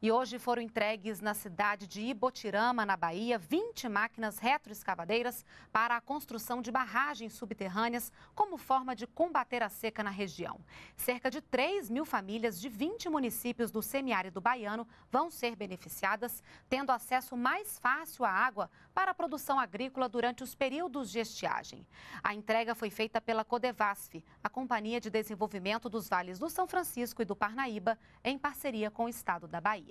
E hoje foram entregues na cidade de Ibotirama, na Bahia, 20 máquinas retroescavadeiras para a construção de barragens subterrâneas como forma de combater a seca na região. Cerca de 3 mil famílias de 20 municípios do semiárido baiano vão ser beneficiadas, tendo acesso mais fácil à água para a produção agrícola durante os períodos de estiagem. A entrega foi feita pela Codevasf, a Companhia de Desenvolvimento dos Vales do São Francisco e do Parnaíba, em parceria com o Estado da Bahia.